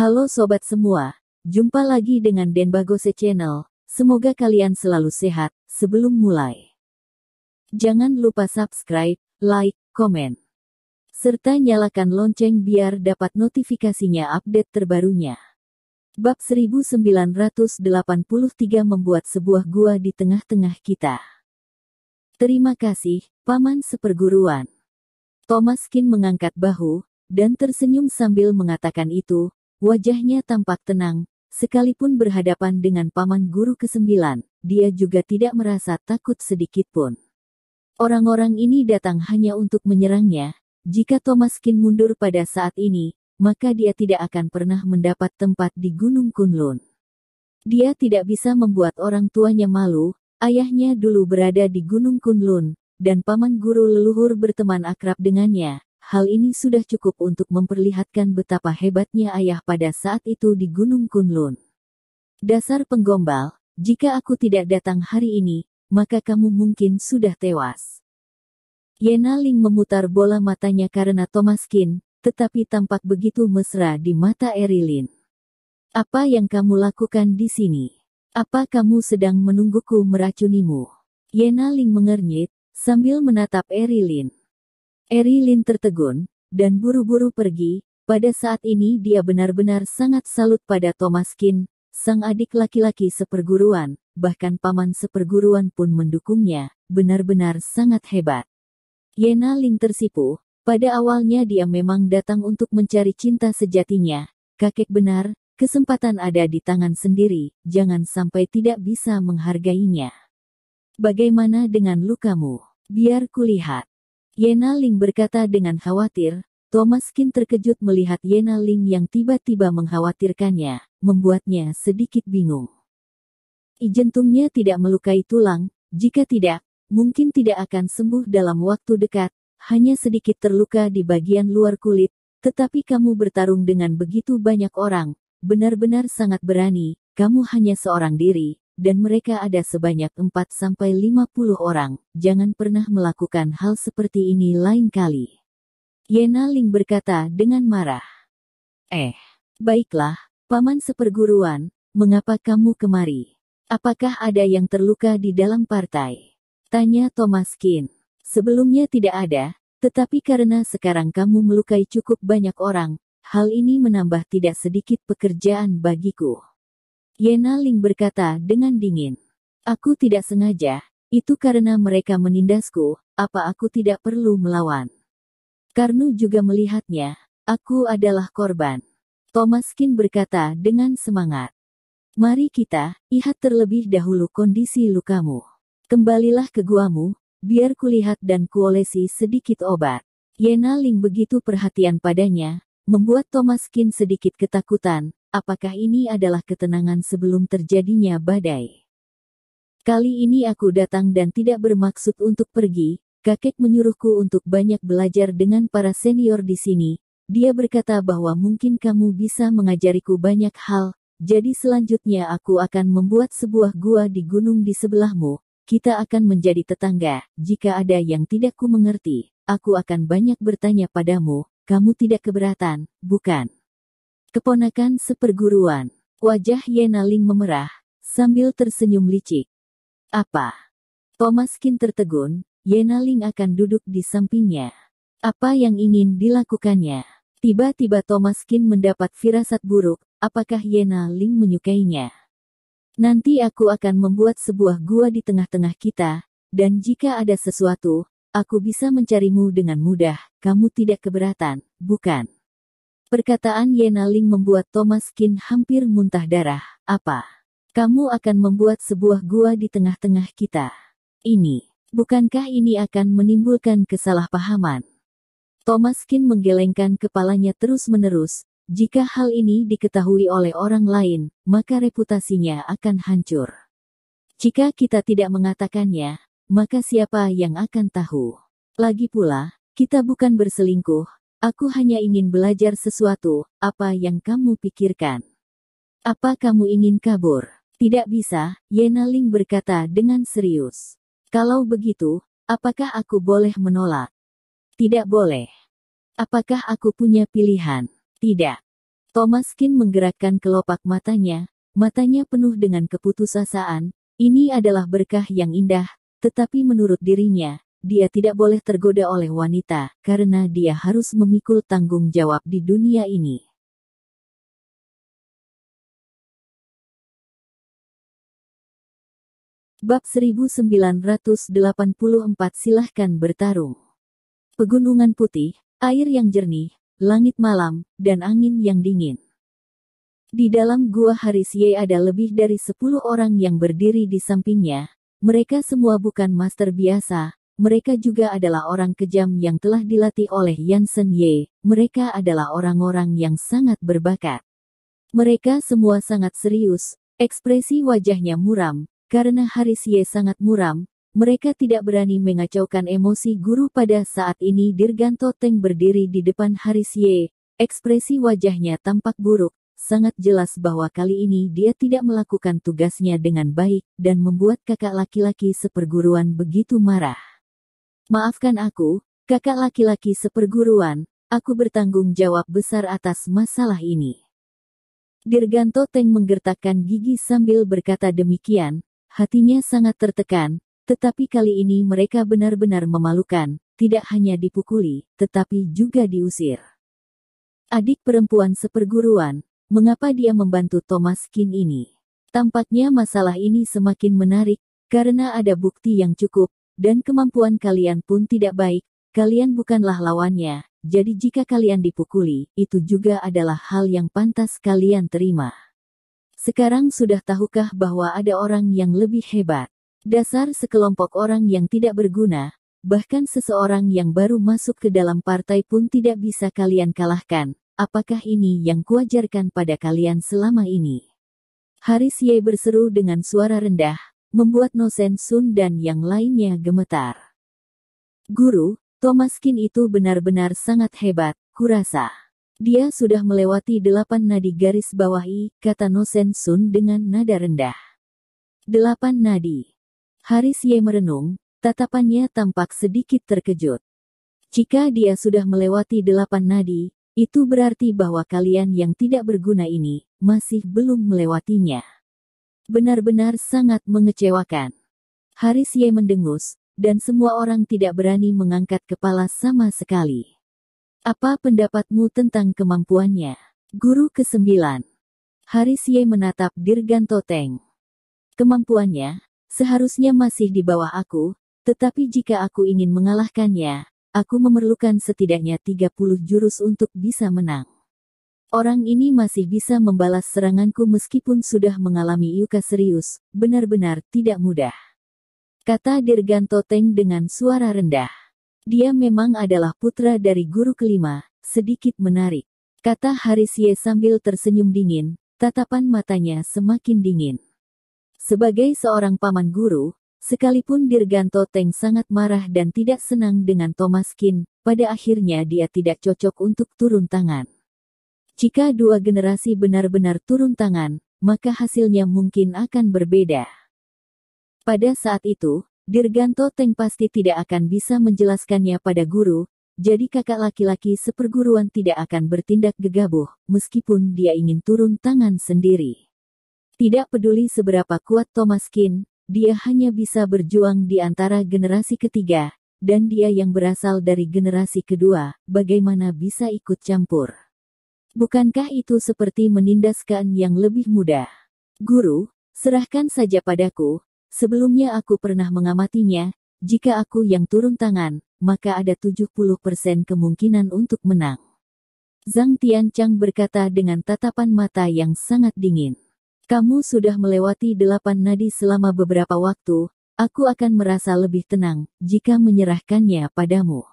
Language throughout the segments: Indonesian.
Halo sobat semua, jumpa lagi dengan Den Bagose Channel. Semoga kalian selalu sehat. Sebelum mulai, jangan lupa subscribe, like, komen, serta nyalakan lonceng biar dapat notifikasinya update terbarunya. Bab 1983 membuat sebuah gua di tengah-tengah kita. Terima kasih, Paman Seperguruan. Thomas Kin mengangkat bahu, dan tersenyum sambil mengatakan itu, Wajahnya tampak tenang, sekalipun berhadapan dengan paman guru kesembilan, dia juga tidak merasa takut sedikit pun. Orang-orang ini datang hanya untuk menyerangnya, jika Thomas Kin mundur pada saat ini, maka dia tidak akan pernah mendapat tempat di Gunung Kunlun. Dia tidak bisa membuat orang tuanya malu, ayahnya dulu berada di Gunung Kunlun, dan paman guru leluhur berteman akrab dengannya, Hal ini sudah cukup untuk memperlihatkan betapa hebatnya ayah pada saat itu di Gunung Kunlun. Dasar penggombal, jika aku tidak datang hari ini, maka kamu mungkin sudah tewas. Yena Ling memutar bola matanya karena Thomas Kin, tetapi tampak begitu mesra di mata Erilin. Apa yang kamu lakukan di sini? Apa kamu sedang menungguku meracunimu? Yena Ling mengernyit, sambil menatap Erilin. Eri Lin tertegun, dan buru-buru pergi, pada saat ini dia benar-benar sangat salut pada Thomas Kin, sang adik laki-laki seperguruan, bahkan paman seperguruan pun mendukungnya, benar-benar sangat hebat. Yena Ling tersipu, pada awalnya dia memang datang untuk mencari cinta sejatinya, kakek benar, kesempatan ada di tangan sendiri, jangan sampai tidak bisa menghargainya. Bagaimana dengan lukamu? Biar kulihat. Yena Ling berkata dengan khawatir, Thomas Kin terkejut melihat Yena Ling yang tiba-tiba mengkhawatirkannya, membuatnya sedikit bingung. Jentungnya tidak melukai tulang, jika tidak, mungkin tidak akan sembuh dalam waktu dekat, hanya sedikit terluka di bagian luar kulit, tetapi kamu bertarung dengan begitu banyak orang, benar-benar sangat berani, kamu hanya seorang diri, dan mereka ada sebanyak 4-50 orang, jangan pernah melakukan hal seperti ini lain kali. Yena Ling berkata dengan marah. Eh, baiklah, paman seperguruan, mengapa kamu kemari? Apakah ada yang terluka di dalam partai? Tanya Thomas Kin. Sebelumnya tidak ada, tetapi karena sekarang kamu melukai cukup banyak orang, hal ini menambah tidak sedikit pekerjaan bagiku. Yena Ling berkata dengan dingin. Aku tidak sengaja, itu karena mereka menindasku, apa aku tidak perlu melawan. Karnu juga melihatnya, aku adalah korban. Thomas Kin berkata dengan semangat. Mari kita, lihat terlebih dahulu kondisi lukamu. Kembalilah ke guamu, biar kulihat dan kuolesi sedikit obat. Yena Ling begitu perhatian padanya, membuat Thomas Kin sedikit ketakutan, Apakah ini adalah ketenangan sebelum terjadinya badai? Kali ini aku datang dan tidak bermaksud untuk pergi. Kakek menyuruhku untuk banyak belajar dengan para senior di sini. Dia berkata bahwa mungkin kamu bisa mengajariku banyak hal, jadi selanjutnya aku akan membuat sebuah gua di gunung di sebelahmu. Kita akan menjadi tetangga. Jika ada yang tidak ku mengerti, aku akan banyak bertanya padamu. Kamu tidak keberatan, bukan? Keponakan seperguruan. Wajah Yenaling memerah, sambil tersenyum licik. Apa? Thomas Kin tertegun, Yenaling akan duduk di sampingnya. Apa yang ingin dilakukannya? Tiba-tiba Thomas Kin mendapat firasat buruk, apakah Yenaling menyukainya? Nanti aku akan membuat sebuah gua di tengah-tengah kita, dan jika ada sesuatu, aku bisa mencarimu dengan mudah, kamu tidak keberatan, bukan? Perkataan Yenaling membuat Thomas Kin hampir muntah darah. Apa? Kamu akan membuat sebuah gua di tengah-tengah kita. Ini, bukankah ini akan menimbulkan kesalahpahaman? Thomas Kin menggelengkan kepalanya terus-menerus, jika hal ini diketahui oleh orang lain, maka reputasinya akan hancur. Jika kita tidak mengatakannya, maka siapa yang akan tahu? Lagi pula, kita bukan berselingkuh, Aku hanya ingin belajar sesuatu, apa yang kamu pikirkan. Apa kamu ingin kabur? Tidak bisa, Yena Ling berkata dengan serius. Kalau begitu, apakah aku boleh menolak? Tidak boleh. Apakah aku punya pilihan? Tidak. Thomas Kin menggerakkan kelopak matanya, matanya penuh dengan keputusasaan, ini adalah berkah yang indah, tetapi menurut dirinya, dia tidak boleh tergoda oleh wanita, karena dia harus memikul tanggung jawab di dunia ini. Bab 1984 Silahkan bertarung. Pegunungan putih, air yang jernih, langit malam, dan angin yang dingin. Di dalam gua Harisye ada lebih dari 10 orang yang berdiri di sampingnya. Mereka semua bukan master biasa, mereka juga adalah orang kejam yang telah dilatih oleh Yansen Ye, mereka adalah orang-orang yang sangat berbakat. Mereka semua sangat serius, ekspresi wajahnya muram, karena Haris Ye sangat muram, mereka tidak berani mengacaukan emosi guru pada saat ini Dirganto Teng berdiri di depan Haris Ye, ekspresi wajahnya tampak buruk, sangat jelas bahwa kali ini dia tidak melakukan tugasnya dengan baik dan membuat kakak laki-laki seperguruan begitu marah. Maafkan aku, kakak laki-laki seperguruan, aku bertanggung jawab besar atas masalah ini. Dirganto Teng menggertakkan gigi sambil berkata demikian, hatinya sangat tertekan, tetapi kali ini mereka benar-benar memalukan, tidak hanya dipukuli, tetapi juga diusir. Adik perempuan seperguruan, mengapa dia membantu Thomas Kin ini? Tampaknya masalah ini semakin menarik, karena ada bukti yang cukup, dan kemampuan kalian pun tidak baik, kalian bukanlah lawannya, jadi jika kalian dipukuli, itu juga adalah hal yang pantas kalian terima. Sekarang sudah tahukah bahwa ada orang yang lebih hebat? Dasar sekelompok orang yang tidak berguna, bahkan seseorang yang baru masuk ke dalam partai pun tidak bisa kalian kalahkan. Apakah ini yang kuajarkan pada kalian selama ini? Haris Ye berseru dengan suara rendah, membuat Nosen Sun dan yang lainnya gemetar. Guru, Thomas Kin itu benar-benar sangat hebat, kurasa. Dia sudah melewati delapan nadi garis bawahi, kata Nosen Sun dengan nada rendah. Delapan nadi. Haris Ye merenung, tatapannya tampak sedikit terkejut. Jika dia sudah melewati delapan nadi, itu berarti bahwa kalian yang tidak berguna ini, masih belum melewatinya benar-benar sangat mengecewakan. Haris Ye mendengus, dan semua orang tidak berani mengangkat kepala sama sekali. Apa pendapatmu tentang kemampuannya? Guru ke-9. Haris Ye menatap Dirganto Teng. Kemampuannya, seharusnya masih di bawah aku, tetapi jika aku ingin mengalahkannya, aku memerlukan setidaknya 30 jurus untuk bisa menang. Orang ini masih bisa membalas seranganku meskipun sudah mengalami yuka serius, benar-benar tidak mudah. Kata Dirgantoteng dengan suara rendah. Dia memang adalah putra dari guru kelima, sedikit menarik. Kata Harisye sambil tersenyum dingin, tatapan matanya semakin dingin. Sebagai seorang paman guru, sekalipun Dirgantoteng sangat marah dan tidak senang dengan Thomas Kin, pada akhirnya dia tidak cocok untuk turun tangan. Jika dua generasi benar-benar turun tangan, maka hasilnya mungkin akan berbeda. Pada saat itu, Dirganto Teng pasti tidak akan bisa menjelaskannya pada guru, jadi kakak laki-laki seperguruan tidak akan bertindak gegabah, meskipun dia ingin turun tangan sendiri. Tidak peduli seberapa kuat Thomas Kin, dia hanya bisa berjuang di antara generasi ketiga, dan dia yang berasal dari generasi kedua, bagaimana bisa ikut campur. Bukankah itu seperti menindaskan yang lebih mudah? Guru, serahkan saja padaku, sebelumnya aku pernah mengamatinya, jika aku yang turun tangan, maka ada 70% kemungkinan untuk menang. Zhang Tianchang berkata dengan tatapan mata yang sangat dingin. Kamu sudah melewati delapan nadi selama beberapa waktu, aku akan merasa lebih tenang jika menyerahkannya padamu.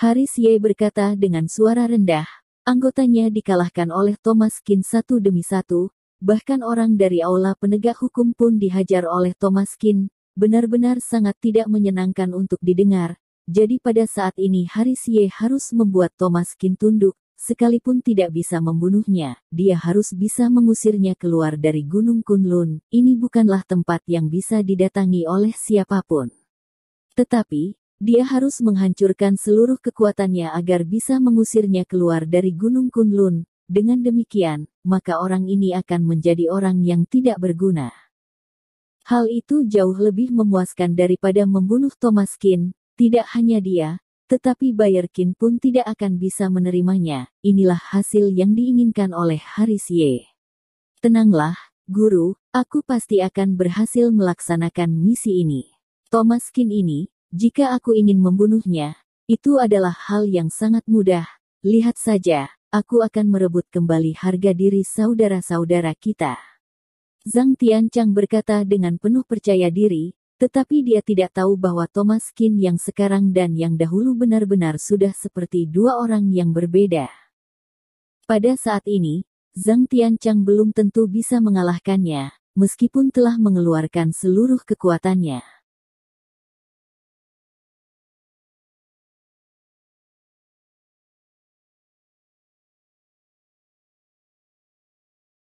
Haris Ye berkata dengan suara rendah, Anggotanya dikalahkan oleh Thomas Kin satu demi satu, bahkan orang dari aula penegak hukum pun dihajar oleh Thomas Kin, benar-benar sangat tidak menyenangkan untuk didengar. Jadi pada saat ini Haris Ye harus membuat Thomas Kin tunduk, sekalipun tidak bisa membunuhnya, dia harus bisa mengusirnya keluar dari Gunung Kunlun, ini bukanlah tempat yang bisa didatangi oleh siapapun. Tetapi, dia harus menghancurkan seluruh kekuatannya agar bisa mengusirnya keluar dari Gunung Kunlun. Dengan demikian, maka orang ini akan menjadi orang yang tidak berguna. Hal itu jauh lebih memuaskan daripada membunuh Thomas Kin, tidak hanya dia, tetapi Kin pun tidak akan bisa menerimanya. Inilah hasil yang diinginkan oleh Haris Ye. Tenanglah, guru, aku pasti akan berhasil melaksanakan misi ini. Thomas Kin ini, jika aku ingin membunuhnya, itu adalah hal yang sangat mudah. Lihat saja, aku akan merebut kembali harga diri saudara-saudara kita. Zhang Tianchang berkata dengan penuh percaya diri, tetapi dia tidak tahu bahwa Thomas Kin yang sekarang dan yang dahulu benar-benar sudah seperti dua orang yang berbeda. Pada saat ini, Zhang Tianchang belum tentu bisa mengalahkannya, meskipun telah mengeluarkan seluruh kekuatannya.